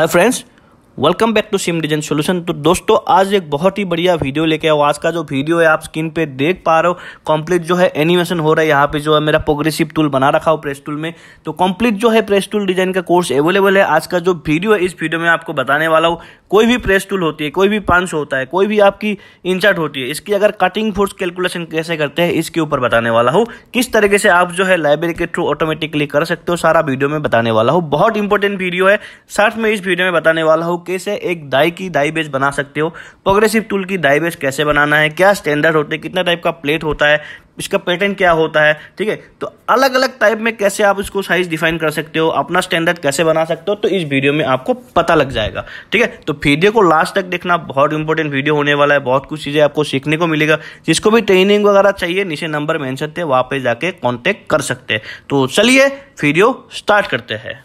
hi friends welcome back to sim design solution तो दोस्तों आज एक बहुत ही बढ़िया वीडियो लेके आओ आज का जो वीडियो है आप स्क्रीन पे देख पा रहे हो कंप्लीट जो है एनिमेशन हो रहा है यहाँ पे जो है मेरा प्रोग्रेसिव टूल बना रखा हो प्रेस टूल में तो कंप्लीट जो है प्रेस टूल डिजाइन का कोर्स अवेलेबल है आज का जो वीडियो है इस वीडियो में आपको बताने वाला हूँ कोई भी प्रेस टूल होती है कोई भी पांच होता है कोई भी आपकी इंसर्ट होती है इसकी अगर कटिंग फोर्स कैलकुलेशन कैसे करते हैं इसके ऊपर बताने वाला हूँ किस तरीके से आप जो है लाइब्रेरी के थ्रू ऑटोमेटिकली कर सकते हो सारा वीडियो में बताने वाला हूँ बहुत इंपॉर्टेंट वीडियो है साथ में इस वीडियो में बताने वाला हूँ कैसे एक दाई की दाई बेस बना सकते हो प्रोग्रेसिव टूल की दाई बेस कैसे बनाना है क्या स्टैंडर्ड होते हैं कितना टाइप का प्लेट होता है इसका पैटर्न क्या होता है ठीक है तो अलग अलग टाइप में कैसे आप इसको साइज डिफाइन कर सकते हो अपना स्टैंडर्ड कैसे बना सकते हो तो इस वीडियो में आपको पता लग जाएगा ठीक है तो वीडियो को लास्ट तक देखना बहुत इंपॉर्टेंट वीडियो होने वाला है बहुत कुछ चीज़ें आपको सीखने को मिलेगा जिसको भी ट्रेनिंग वगैरह चाहिए नीचे नंबर सकते हैं वहां पर जाके कॉन्टेक्ट कर सकते हैं तो चलिए वीडियो स्टार्ट करते हैं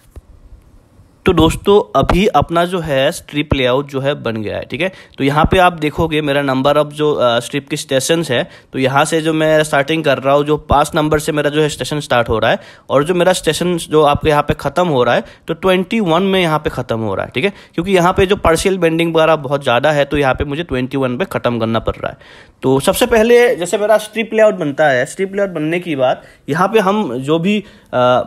तो दोस्तों अभी अपना जो है स्ट्रिप लेआउट जो है बन गया है ठीक है तो यहाँ पे आप देखोगे मेरा नंबर ऑफ जो स्ट्रिप के स्टेशन है तो यहाँ से जो मैं स्टार्टिंग कर रहा हूँ जो पास नंबर से मेरा जो है स्टेशन स्टार्ट हो रहा है और जो मेरा स्टेशन जो आपके यहाँ पे ख़त्म हो रहा है तो ट्वेंटी में यहाँ पे ख़त्म हो रहा है ठीक है क्योंकि यहाँ पे जो पार्शियल बेंडिंग वगैरह बहुत ज़्यादा है तो यहाँ पे मुझे ट्वेंटी वन पे ख़त्म करना पड़ रहा है तो सबसे पहले जैसे मेरा स्ट्रिप लेआउट बनता है स्ट्रिप लेआउट बनने की बात यहाँ पे हम जो भी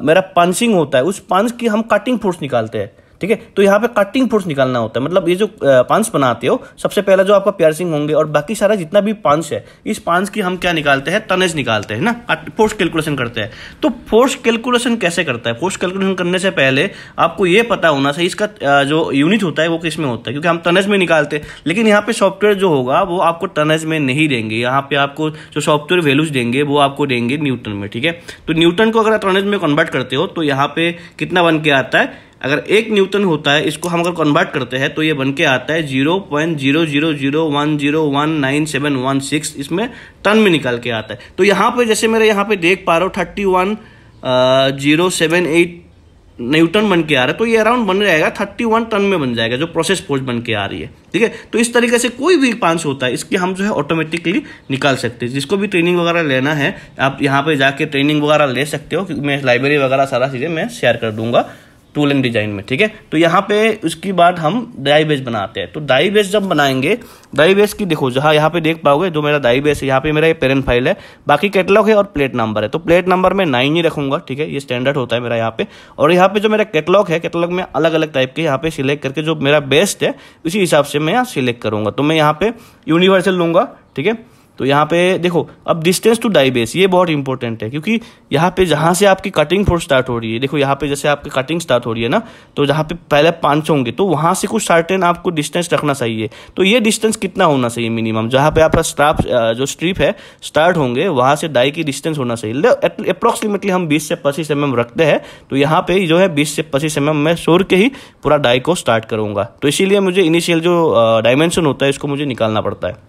मेरा पंचिंग होता है उस पंच की हम कटिंग फोर्स निकालते हैं ठीक है तो यहाँ पे कटिंग फोर्स निकालना होता है मतलब ये जो पांच बनाते हो सबसे पहला जो आपका पियर्सिंग होंगे और बाकी सारा जितना भी पांच है इस पांच की हम क्या निकालते हैं तनेज निकालते हैं ना फोर्स कैलकुलेशन करते हैं तो फोर्स कैलकुलेशन कैसे करता है फोर्स कैलकुलेशन करने से पहले आपको ये पता होना चाहिए इसका जो यूनिट होता है वो किस में होता है क्योंकि हम तनेज में निकालते हैं लेकिन यहाँ पे सॉफ्टवेयर जो होगा वो आपको तनेज में नहीं देंगे यहाँ पे आपको जो सॉफ्टवेयर वैल्यूज देंगे वो आपको देंगे न्यूटन में ठीक है तो न्यूटन को अगर तनेज में कन्वर्ट करते हो तो यहाँ पे कितना बन के आता है अगर एक न्यूटन होता है इसको हम अगर कन्वर्ट करते हैं तो ये बन के आता है zero point zero zero zero one zero one nine seven one six इसमें टन में निकाल के आता है तो यहाँ पे जैसे मेरे यहाँ पे देख पा रहा हो thirty one zero seven eight newton बन के आ रहा है तो ये अराउंड बन जाएगा थर्टी वन टन में बन जाएगा जो प्रोसेस फोर्स बन के आ रही है ठीक है तो इस तरीके से कोई भी पांच होता है इसकी हम जो है ऑटोमेटिकली निकाल सकते हैं जिसको भी ट्रेनिंग वगैरह लेना है आप यहाँ पे जाके ट्रेनिंग वगैरह ले सकते हो मैं लाइब्रेरी वगैरह सारा चीज़ें मैं शेयर कर दूंगा टूल एंड डिजाइन में ठीक है तो यहाँ पे उसकी बाद हम डाई बेस बनाते हैं तो डाई बेस जब बनाएंगे डाई बेस की देखो जहाँ यहाँ पे देख पाओगे जो मेरा डाई बेस है यहाँ पे मेरा ये पेरेंट फाइल है बाकी कैटलॉग है और प्लेट नंबर है तो प्लेट नंबर में नाइन ही रखूंगा ठीक है ये स्टैंडर्ड होता है मेरा यहाँ पे और यहाँ पे जो मेरा कैटलॉग है कैटलॉग में अलग अलग टाइप के यहाँ पे सिलेक्ट करके जो मेरा बेस्ट है उसी हिसाब से मैं यहाँ सिलेक्ट करूंगा तो मैं यहाँ पे यूनिवर्सल लूंगा ठीक है तो यहाँ पे देखो अब डिस्टेंस टू डाई बेस ये बहुत इंपॉर्टेंट है क्योंकि यहाँ पे जहाँ से आपकी कटिंग फोर्स स्टार्ट हो रही है देखो यहाँ पे जैसे आपकी कटिंग स्टार्ट हो रही है ना तो जहाँ पे पहले पाँच होंगे तो वहाँ से कुछ सर्टेन आपको डिस्टेंस रखना चाहिए तो ये डिस्टेंस कितना होना चाहिए मिनिमम जहाँ पे आपका स्ट्राफ जो स्ट्रिप है स्टार्ट होंगे वहाँ से डाई की डिस्टेंस होना चाहिए अप्रोक्सीमेटली हम बीस से पच्चीस एम mm रखते हैं तो यहाँ पे जो है बीस से पच्चीस एम मैं शोर के ही पूरा डाई को स्टार्ट करूँगा तो इसीलिए मुझे इनिशियल जो डायमेंशन होता है इसको मुझे निकालना पड़ता है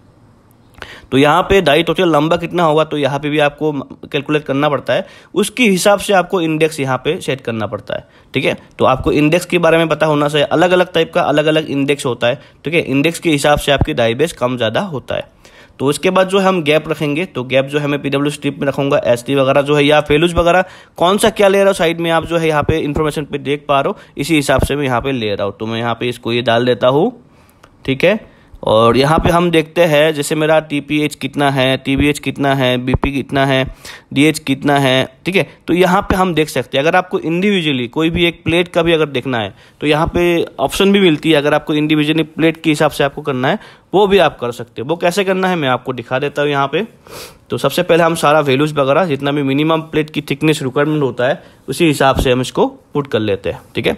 तो यहाँ पे डाई टोटल लंबा कितना होगा तो यहाँ पे भी आपको कैलकुलेट करना पड़ता है उसके हिसाब से आपको इंडेक्स यहाँ पे सेट करना पड़ता है ठीक है तो आपको इंडेक्स के बारे में पता होना चाहिए अलग अलग टाइप का अलग अलग इंडेक्स होता है ठीक है इंडेक्स के हिसाब से आपकी डाई बेस कम ज़्यादा होता है तो उसके बाद जो है हम गैप रखेंगे तो गैप जो है मैं पीडब्ल्यू स्ट्रिप में रखूंगा एस वगैरह जो है या फेलूज वगैरह कौन सा क्या ले रहा हूँ साइड में आप जो है यहाँ पे इन्फॉर्मेशन पे देख पा रहे हो इसी हिसाब से मैं यहाँ पे ले रहा हूँ तो मैं यहाँ पे इसको ये डाल देता हूँ ठीक है और यहाँ पे हम देखते हैं जैसे मेरा टी पी एच कितना है टी बी एच कितना है बी पी कितना है डी एच कितना है ठीक है तो यहाँ पे हम देख सकते हैं अगर आपको इंडिविजुअली कोई भी एक प्लेट का भी अगर देखना है तो यहाँ पे ऑप्शन भी मिलती है अगर आपको इंडिविजुअली प्लेट के हिसाब से आपको करना है वो भी आप कर सकते हो वो कैसे करना है मैं आपको दिखा देता हूँ यहाँ पे तो सबसे पहले हम सारा वैल्यूज़ वगैरह जितना भी मिनिमम प्लेट की थिकनेस रिक्वायरमेंट होता है उसी हिसाब से हम इसको पुट कर लेते हैं ठीक है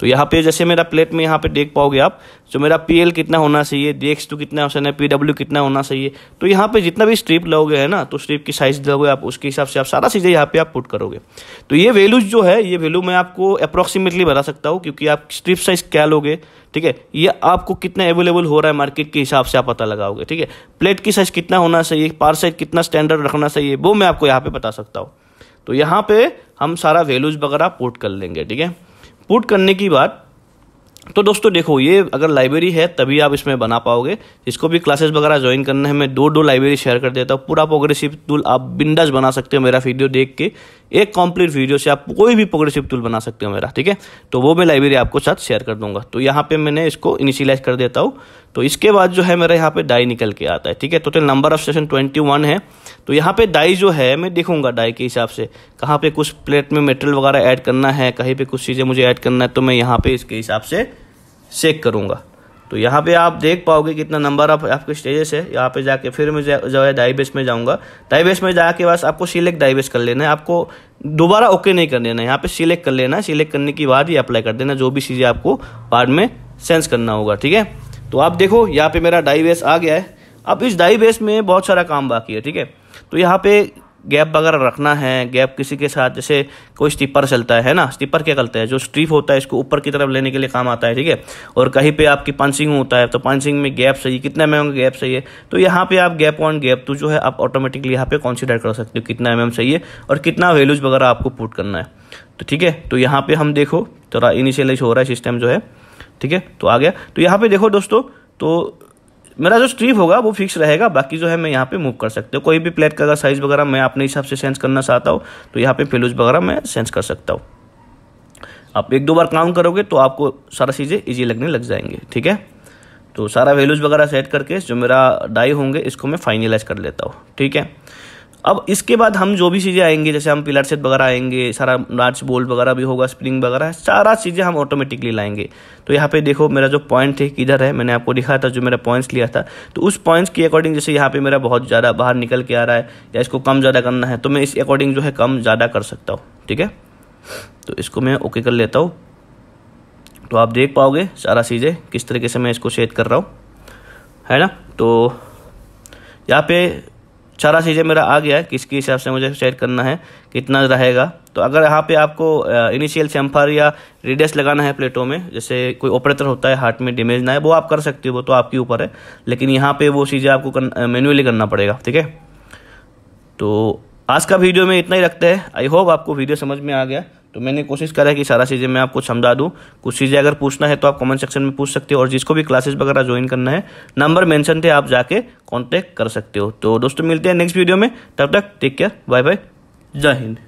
तो यहाँ पे जैसे मेरा प्लेट में यहाँ पे देख पाओगे आप जो मेरा पी एल कितना होना चाहिए डी एक्स टू कितना ऑप्शन है पी कितना होना चाहिए तो यहाँ पे जितना भी स्ट्रिप लोगे है ना तो स्ट्रिप की साइज दोगे आप उसके हिसाब से आप सारा चीज़ें यहाँ पे आप पुट करोगे तो ये वैल्यूज जो है ये वैल्यू मैं आपको अप्रोक्सीमेटली बता सकता हूँ क्योंकि आप स्ट्रिप साइज क्या लोगे ठीक है ये आपको कितना अवेलेबल हो रहा है मार्केट के हिसाब से आप पता लगाओगे ठीक है प्लेट की साइज कितना होना चाहिए पार साइज कितना स्टैंडर्ड रखना चाहिए वो मैं आपको यहाँ पे बता सकता हूँ तो यहाँ पे हम सारा वैल्यूज वगैरह पुट कर लेंगे ठीक है पुट करने की बात तो दोस्तों देखो ये अगर लाइब्रेरी है तभी आप इसमें बना पाओगे इसको भी क्लासेस वगैरह ज्वाइन करना है मैं दो दो लाइब्रेरी शेयर कर देता हूँ पूरा प्रोग्रेसिव टूल आप बिंदास बना सकते हो मेरा वीडियो देख के एक कंप्लीट वीडियो से आप कोई भी प्रोग्रेसिव टूल बना सकते हो मेरा ठीक है तो वो मैं लाइब्रेरी आपको साथ शेयर कर दूंगा तो यहाँ पे मैंने इसको इनिशियलाइज कर देता हूँ तो इसके बाद जो है मेरा यहाँ पे डाई निकल के आता है ठीक है total number of session twenty है तो यहाँ पे डाई जो है मैं देखूंगा डाई के हिसाब से कहाँ पे कुछ प्लेट में मेटेरियल वगैरह ऐड करना है कहीं पे कुछ चीज़ें मुझे ऐड करना है तो मैं यहाँ पे इसके हिसाब से चेक करूँगा तो यहाँ पे आप देख पाओगे कितना नंबर आप, आपके स्टेजेस है यहाँ पे जाके फिर मैं जो है डाई बेस में जाऊँगा डाई बेस में जाके बस आपको सिलेक्ट बेस कर लेना है आपको दोबारा ओके नहीं कर लेना है यहाँ पर सिलेक्ट कर लेना है सिलेक्ट करने के बाद ही अप्लाई कर देना जो भी चीज़ें आपको बाद में सेंस करना होगा ठीक है तो आप देखो यहाँ पे मेरा बेस आ गया है अब इस बेस में बहुत सारा काम बाकी है ठीक है तो यहाँ पे गैप वगैरह रखना है गैप किसी के साथ जैसे कोई स्टीपर चलता है ना स्टीपर क्या करता है जो स्ट्रीप होता है इसको ऊपर की तरफ लेने के लिए काम आता है ठीक है और कहीं पे आपकी पंचिंग होता है तो पंचिंग में गैप सही कितना एम एम गैप है तो यहाँ पे आप गैप वन गैप टू जो है आप ऑटोमेटिकली यहाँ पे कॉन्सिडर कर सकते हो कितना एम है और कितना वैल्यूज वगैरह आपको पुट करना है तो ठीक है तो यहाँ पर हम देखो थोड़ा इनिशियलाइज हो रहा है सिस्टम जो है ठीक है तो आ गया तो यहाँ पर देखो दोस्तों तो मेरा जो स्ट्रीप होगा वो फिक्स रहेगा बाकी जो है मैं यहाँ पे मूव कर सकते हो कोई भी प्लेट का साइज़ वगैरह मैं अपने हिसाब से सेंस करना चाहता हूँ तो यहाँ पे फिलूज वगैरह मैं सेंस कर सकता हूँ आप एक दो बार काम करोगे तो आपको सारा चीज़ें ईजी लगने लग जाएंगे ठीक है तो सारा वैल्यूज़ वगैरह सेट करके जो मेरा डाई होंगे इसको मैं फाइनलाइज कर लेता हूँ ठीक है अब इसके बाद हम जो भी चीज़ें आएंगे जैसे हम पिलर सेट वगैरह आएंगे सारा नाच बोल्ट वगैरह भी होगा स्प्रिंग वगैरह सारा चीज़ें हम ऑटोमेटिकली लाएंगे तो यहाँ पे देखो मेरा जो पॉइंट है किधर है मैंने आपको दिखा था जो मेरा पॉइंट्स लिया था तो उस पॉइंट्स के अकॉर्डिंग जैसे यहाँ पे मेरा बहुत ज़्यादा बाहर निकल के आ रहा है या इसको कम ज़्यादा करना है तो मैं इस अकॉर्डिंग जो है कम ज़्यादा कर सकता हूँ ठीक है तो इसको मैं ओके कर लेता हूँ तो आप देख पाओगे सारा चीज़ें किस तरीके से मैं इसको शेद कर रहा हूँ है ना तो यहाँ पे सारा चीज़ें मेरा आ गया है किसके हिसाब से मुझे सेट करना है कितना रहेगा तो अगर यहाँ पे आपको इनिशियल सेम्फर या रेडियस लगाना है प्लेटों में जैसे कोई ऑपरेटर होता है हार्ट में डैमेज ना है वो आप कर सकते हो वो तो आपके ऊपर है लेकिन यहाँ पे वो चीज़ें आपको कर, मैनुअली करना पड़ेगा ठीक है तो आज का वीडियो में इतना ही रखते हैं आई होप आपको वीडियो समझ में आ गया तो मैंने कोशिश करा है कि सारा चीज़ें मैं आपको समझा दूँ कुछ चीज़ें अगर पूछना है तो आप कमेंट सेक्शन में पूछ सकते हो और जिसको भी क्लासेस वगैरह ज्वाइन करना है नंबर मेंशन थे आप जाके कांटेक्ट कर सकते हो तो दोस्तों मिलते हैं नेक्स्ट वीडियो में तब तक टेक केयर बाय बाय जय हिंद